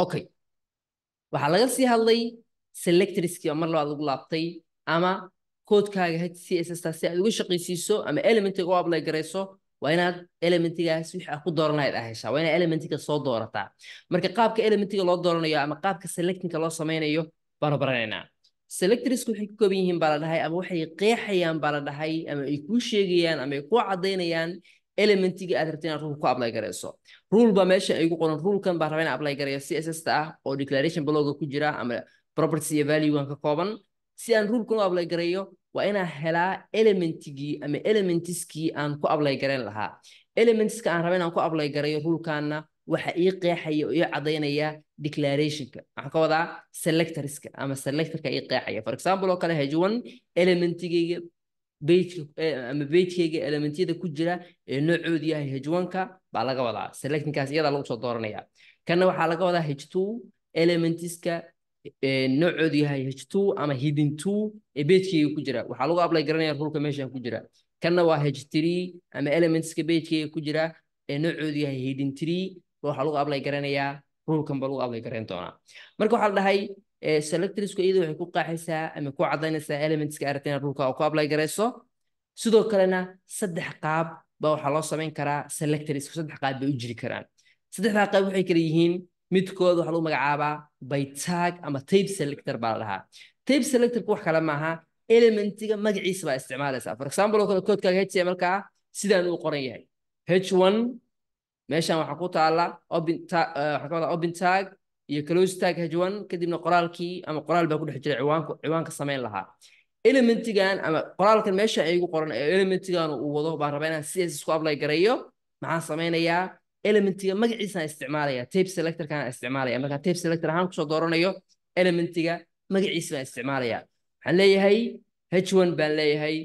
okay waxaa laga sii hadlay selectrisk oo mar labaad lagu laabtay ama koodkaaga hcss si aad uga shaqaysiiso ama elementiga u ablay garayso waa inaad elementigaas wixii aad ku dooranayd aad heshaa waa inaad elementiga soo doorataa marka qaabka elementiga loo dooranayo ama qaabka selectinka loo samaynayo baanu baranaynaa selectrisk waxay ku kooban yihiin baa la dhahay ama waxay qeexayaan baa la dhahay ama ay kuu sheegayaan ama ay kuu caddaynayaan elementigii aad rabta inaad rule ku apply garayso rule baa meesha igu qoran rulekan baa raba inaan apply garaya css ta ah oo declaration bloga ku jira ama properties iyo valuegan ka kooban si aan rulekan u apply garayo waa inaan helaa elementigii ama elementiskii aan ku apply garayn lahaa elementiska aan raba inaan ku apply garayo rulekanna waxa ii qeexaya oo ii cadaynaya declarationka waxaan ka wadaa selectorska ama selectorka ii qeexaya for example oo kale hejuan elementigeyga Eh, ama bejkayga elementyada ku jira ee noocoodu yahay hejwanka baa laga wadaa selectinkaas iyadaa lagu soo dooranaya kanna waxaa laga wadaa hejtwo elementiska eh, noocoodu yahay hejtwo ama hidinto ee bejkayga ku jira waxaa lagu ablay garanaya rulka meesha ku jira kanna waa hejtree ama elementiska bejkayga ku jira ee noocoodu yahay hidintree waxaa lagu ablay garanayaa rulkan baa lagu ablay garayn doonaa marka waxaa la dhahay selectorsku iyada waxay ku qaaxaysaa ama ku cadaynaysaa elementska aragta dhulka oo ku apply garayso sidoo kalena saddex qaab baa waxaa loo samayn karaa selectorska saddex qaab bay u jiri karaan saddexdaa qaab waxay kala yihiin midkood waxaa lagu magacaabaa by ama tape selector baa la tape selectorku wax kale maaha elementiga magaciisa baa isticmaalaysaa for example oo kale koodkaaga htmlka ah sidaan uu qoran yahay h1 meeshan waxaa ku taala ah open tag iyo clostag hajwan kadibna qoraalkii ama qoraal baa kudhex jira ciwaanka samayn lahaa elementigan ama qoraalkan meesha igu qoran ee elementigan uu wado baan rabaa inaan sidaas isku ablay gareeyo maxaan sameynayaa elementiga magaciisaan isticmaalaya tape selectorkaan isticmaalaya markaan tape selector ahaan kusoo dooranayo elementiga magaciisa baan isticmaalaya waxaan leeyahay hajwan baan leeyahay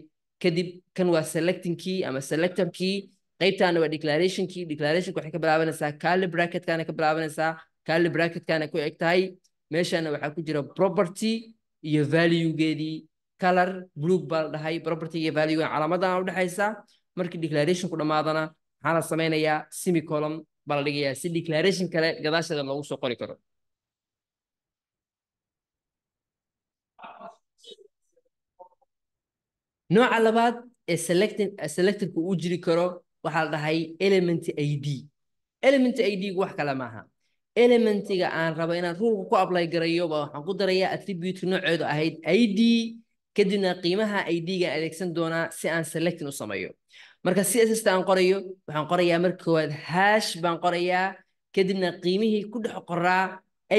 kadib kan waa selectingkii ama selectorkii qaybtaana waa declarationkii declaration waxay ka bilaabanaysaa kali bracketkana ka bilaabanaysaa kaali bracketkana ku eg tahay meeshana waxaa ku jira property iyo valuegeedii color blug baa la dhahay property iyo value calaamadan udhexaysa markii declaration ku dhamaadana waxaa la samaynayaa semicolum baa la dhigayaa si declaration kale gadaasheeda loogu soo qori karo nooca labaad ee selectorka uu jiri karo waxaa la dhahay element id element idgu wax kale maaha elementiga aan rabo inaan ruulka ku ablay garayoba waxaan ku darayaa attribute nooceedu ahayd id kadibna qiimaha idgan adeegsan doonaa si aan selectin u sameeyo marka cssd aan qorayo waxaan qorayaa marka koowaad hash baan qorayaa kadibna qiimihii ku dhex qoraa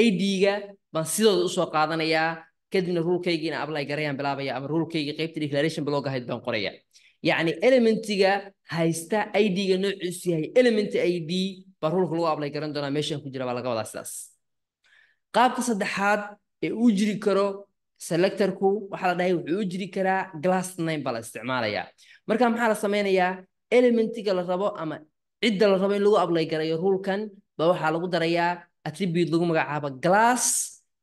idga baan sidooda usoo qaadanayaa kadibna ruulkaygii inaan ablay garayaan bilaabaya ama ruulkaygii qaybta declaration blog ahayd baan qoraya yacni elementiga haysta idga noociisu yahay elementa id baa lagu ablay garan doonaa meeshan ku jira baa laga wadaa sidaas qaabka saddexaad ee u jiri karo selectorku waxaa la dhahay wuxuu u jiri karaa glass nine baa la isticmaalayaa marka maxaa la samaynayaa elementiga la rabo ama cidda la rabo in lagu ablay garayo rulkan ba waxaa lagu darayaa attribute lagu magacaabo glass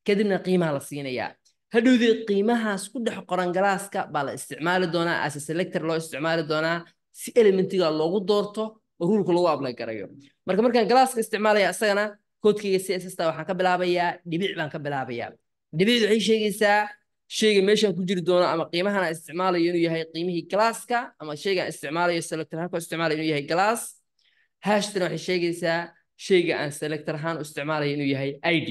kadibna qiimaha la siinayaa hadhowdii qiimahaas ku dhex qoran glaska baa la isticmaali doonaa as selector loo isticmaali doonaa si elementiga loogu doorto ruulku lagu apply garayo marka markaan galaaska isticmaalaya isagana koodkayga css ta waxaan ka bilaabayaa dhibic baan ka bilaabayaa dhibicdu waxay sheegaysaa sheyga meeshaan ku jiri doono ama qiimahan aan isticmaalayo inuu yahay qiimihii galaaska ama sheyga aan isticmaalayo selector ahaan ku isticmaalayo inuu yahay galaas hashtana waxay sheegaysaa sheyga aan selector ahaan u isticmaalayo inuu yahay id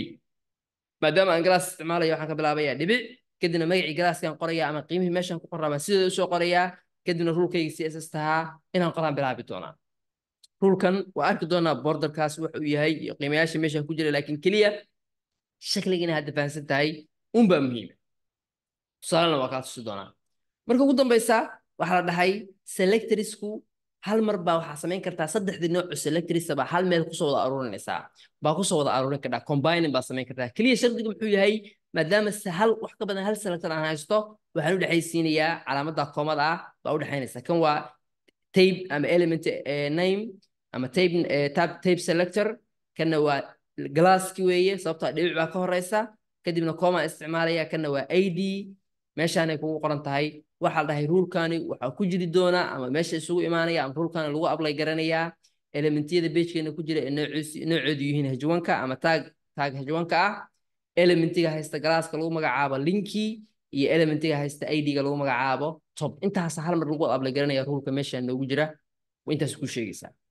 maadaama aan galaas isticmaalayo waxaan ka bilaabayaa dhibic kadibna magacii galaaskaan qorayaa ama qiimihii meeshaan ku qoraa baan sideeda usoo qorayaa kadibna ruulkayga css tahaa inaan qoraan bilaabi doonaa dhulkan waa arki doonaa borderkaas wuxuu yahay qiimayaasha meesha ku jira laakiin keliya shakligana hadda fahamsan tahay unbaa muhiima tusaalena waa kaa tusi doonaa marka ugu dambaysa waxaa la dhahay selectorisku hal mar baa waxaa samayn kartaa saddexdii nooc oo baa hal meel kusoo wada aruurinaysaa baa kusoo wada aruurin kartaa combining baa samayn kartaa keliya shardiga muxuu yahay maadaama hal wax ka badan hal selector aan haysto waxaan u dhexaysiinayaa calaamadda koomada ah baa u dhexaynaysa kan waa tape ama element eh, name ama eh, tabe selector kana waa glasski weeye sababto ah dhibic baa ka horeysa kadibna coma isticmaalaya kana waa a d meeshaanay kugu qoran tahay waxaa la dhahay ruulkani waxaa ku jiri doonaa ama meesha isugu imaanaya ama ruulkani lagu ablay garanayaa elementiyada beejkeena ku jira noocoodu yihiin hajwanka ama taag taag hajwanka ah elementiga haysta galaaska lagu magacaabo linki iyo elementiga haysta idga lagu magacaabo top intaas hal mar lagu ablay garanaya ruulka meesha noogu jira intaas ku sheegaysaa